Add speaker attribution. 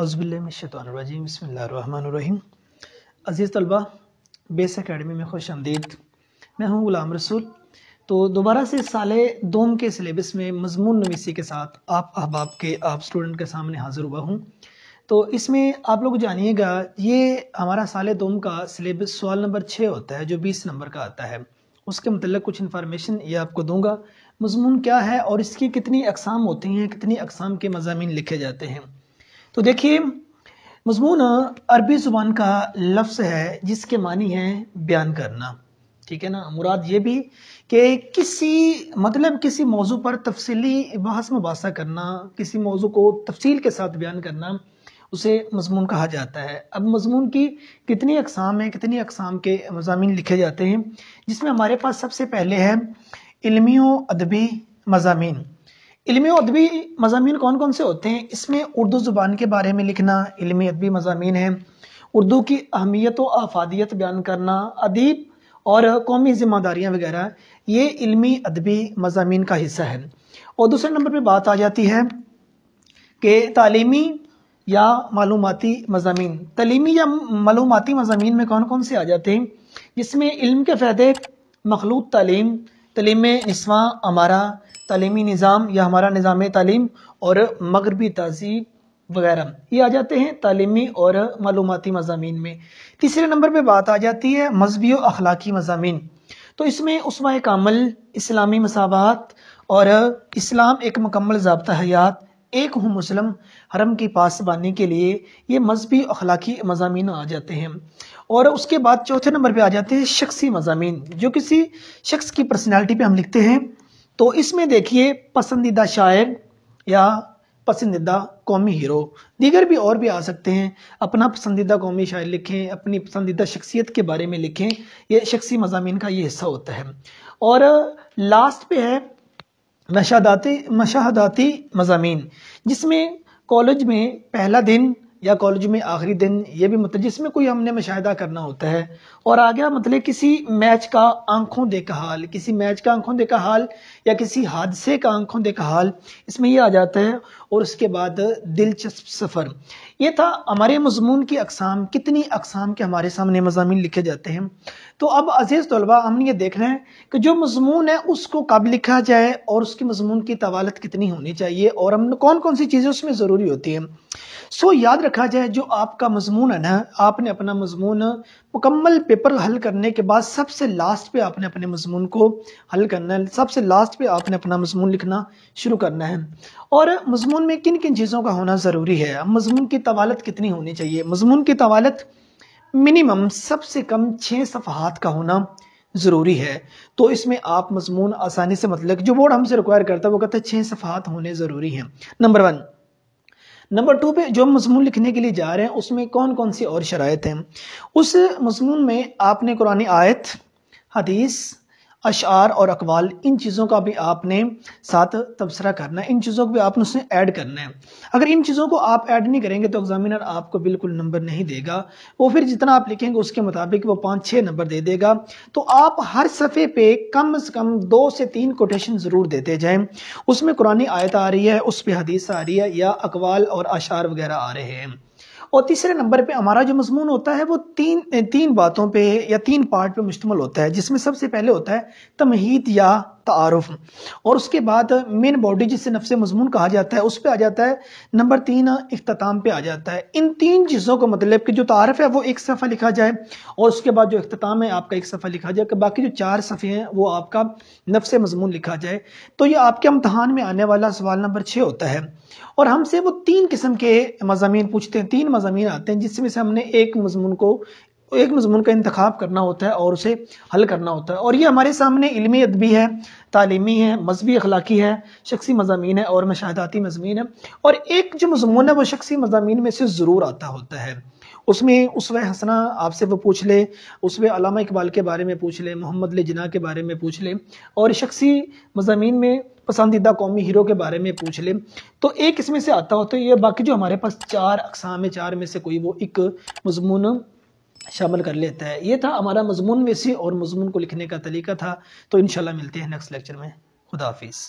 Speaker 1: عزب اللہ مشۃ بسم اللہ الرحمن الرحیم عزیز طلبہ بیس اکیڈمی میں خوش آمدید میں ہوں غلام رسول تو دوبارہ سے سال دوم کے سلیبس میں مضمون نویسی کے ساتھ آپ احباب کے آپ اسٹوڈنٹ کے سامنے حاضر ہوا ہوں تو اس میں آپ لوگ جانیے گا یہ ہمارا سال دوم کا سلیبس سوال نمبر چھ ہوتا ہے جو بیس نمبر کا آتا ہے اس کے متعلق کچھ انفارمیشن یہ آپ کو دوں گا مضمون کیا ہے اور اس کی کتنی اقسام ہوتی ہیں کتنی اقسام کے مضامین لکھے جاتے ہیں تو دیکھیے مضمون عربی زبان کا لفظ ہے جس کے معنی ہے بیان کرنا ٹھیک ہے نا مراد یہ بھی کہ کسی مطلب کسی موضوع پر تفصیلی بحث مباحثہ کرنا کسی موضوع کو تفصیل کے ساتھ بیان کرنا اسے مضمون کہا جاتا ہے اب مضمون کی کتنی اقسام ہیں کتنی اقسام کے مضامین لکھے جاتے ہیں جس میں ہمارے پاس سب سے پہلے ہے علمی و ادبی مضامین علمی و ادبی مضامین کون کون سے ہوتے ہیں اس میں اردو زبان کے بارے میں لکھنا علمی ادبی مضامین ہیں اردو کی اہمیت و افادیت بیان کرنا ادیب اور قومی ذمہ داریاں وغیرہ یہ علمی ادبی مضامین کا حصہ ہے اور دوسرے نمبر پہ بات آ جاتی ہے کہ تعلیمی یا معلوماتی مضامین تعلیمی یا معلوماتی مضامین میں کون کون سے آ جاتے ہیں جس میں علم کے فائدے مخلوط تعلیم تعلیم نسواں ہمارا تعلیمی نظام یا ہمارا نظام تعلیم اور مغربی تہذیب وغیرہ یہ آ جاتے ہیں تعلیمی اور معلوماتی مضامین میں تیسرے نمبر پہ بات آ جاتی ہے مذہبی و اخلاقی مضامین تو اس میں عثمۂ کامل اسلامی مساوات اور اسلام ایک مکمل ضابطہ حیات ایک ہوں مسلم حرم کی کے لیے یہ مذہبی اخلاقی مضامین آ جاتے ہیں اور اس کے بعد چوتھے نمبر پہ آ جاتے ہیں تو اس میں دیکھیے پسندیدہ شاعر یا پسندیدہ قومی ہیرو دیگر بھی اور بھی آ سکتے ہیں اپنا پسندیدہ قومی شاعر لکھیں اپنی پسندیدہ شخصیت کے بارے میں لکھیں یہ شخصی مضامین کا یہ حصہ ہوتا ہے اور لاسٹ پہ ہے مشاہداتی مشاہداتی مضامین جس میں کالج میں پہلا دن یا کالج میں آخری دن یہ بھی مطلب جس میں کوئی ہم نے مشاہدہ کرنا ہوتا ہے اور آگیا مطلب کسی میچ کا آنکھوں دے کا حال کسی میچ کا آنکھوں دیکھا حال یا کسی حادثے کا آنکھوں دیکھا حال اس میں یہ آ جاتا ہے اور اس کے بعد دلچسپ سفر یہ تھا ہمارے مضمون کی اقسام کتنی اقسام کے ہمارے سامنے مضامین لکھے جاتے ہیں تو اب عزیز طلبہ ہم یہ دیکھ رہے ہیں کہ جو مضمون ہے اس کو کب لکھا جائے اور اس کی مضمون کی طوالت کتنی ہونی چاہیے اور ہم کون کون سی چیزیں اس میں ضروری ہوتی ہیں سو یاد رکھا جائے جو آپ کا مضمون ہے آپ نے اپنا مضمون مکمل پیپر حل کرنے کے بعد سب سے لاسٹ پہ آپ نے اپنے مضمون کو حل کرنا ہے سب سے لاسٹ پہ آپ نے اپنا مضمون لکھنا شروع کرنا ہے اور مضمون میں کن کن چیزوں کا ہونا ضروری ہے مضمون کی طوالت کتنی ہونی چاہیے مضمون کی طوالت منیمم سب سے کم چھ صفحات کا ہونا ضروری ہے تو اس میں آپ مضمون آسانی سے مطلب جو بورڈ ہم سے ریکوائر کرتا ہے وہ کہتا ہے چھ صفحات ہونے ضروری ہیں نمبر ون نمبر ٹو پہ جو مضمون لکھنے کے لیے جا رہے ہیں اس میں کون کون سی اور شرائط ہیں اس مضمون میں آپ نے قرآن آیت حدیث اشعار اور اقوال ان چیزوں کا بھی آپ نے ساتھ تبصرہ کرنا ہے ان چیزوں کو بھی آپ نے اس نے ایڈ کرنا ہے اگر ان چیزوں کو آپ ایڈ نہیں کریں گے تو ایگزامینر آپ کو بالکل نمبر نہیں دے گا وہ پھر جتنا آپ لکھیں گے اس کے مطابق وہ پانچ چھ نمبر دے دے گا تو آپ ہر صفحے پہ کم از کم دو سے تین کوٹیشن ضرور دیتے جائیں اس میں قرآن آیت آ رہی ہے اس پہ حدیث آ رہی ہے یا اقوال اور اشعار وغیرہ آ رہے ہیں اور تیسرے نمبر پہ ہمارا جو مضمون ہوتا ہے وہ تین تین باتوں پہ یا تین پارٹ پہ مشتمل ہوتا ہے جس میں سب سے پہلے ہوتا ہے تمہید یا تعارف اور اس کے بعد مین باڈی جس سے نفس مضمون کہا جاتا ہے اس پہ آ جاتا ہے نمبر تین اختتام پہ آ جاتا ہے ان تین چیزوں کا مطلب کہ جو تعارف ہے وہ ایک صفحہ لکھا جائے اور اس کے بعد جو اختتام ہے آپ کا ایک صفحہ لکھا جائے کہ باقی جو چار صفحے ہیں وہ آپ کا نفس مضمون لکھا جائے تو یہ آپ کے امتحان میں آنے والا سوال نمبر چھ ہوتا ہے اور ہم سے وہ تین قسم کے مضامین پوچھتے ہیں تین مضامین آتے ہیں جس میں سے ہم نے ایک مضمون کو ایک مضمون کا انتخاب کرنا ہوتا ہے اور اسے حل کرنا ہوتا ہے اور یہ ہمارے سامنے علمی ادبی ہے تعلیمی ہے مذہبی اخلاقی ہے شخصی مضامین ہے اور مشاہداتی مضمین ہے اور ایک جو مضمون ہے وہ شخصی مضامین میں سے ضرور آتا ہوتا ہے اس میں و حسنا آپ سے وہ پوچھ لے عسوِ علامہ اقبال کے بارے میں پوچھ لے محمد علیہ جناح کے بارے میں پوچھ لے اور شخصی مضامین میں پسندیدہ قومی ہیرو کے بارے میں پوچھ لے تو ایک اس میں سے آتا ہوتا ہے یہ باقی جو ہمارے پاس چار اقسام ہے چار میں سے کوئی وہ ایک مضمون شامل کر لیتا ہے یہ تھا ہمارا مضمون میں سے اور مضمون کو لکھنے کا طریقہ تھا تو انشاءاللہ ملتے ہیں نیکسٹ لیکچر میں خدا حافظ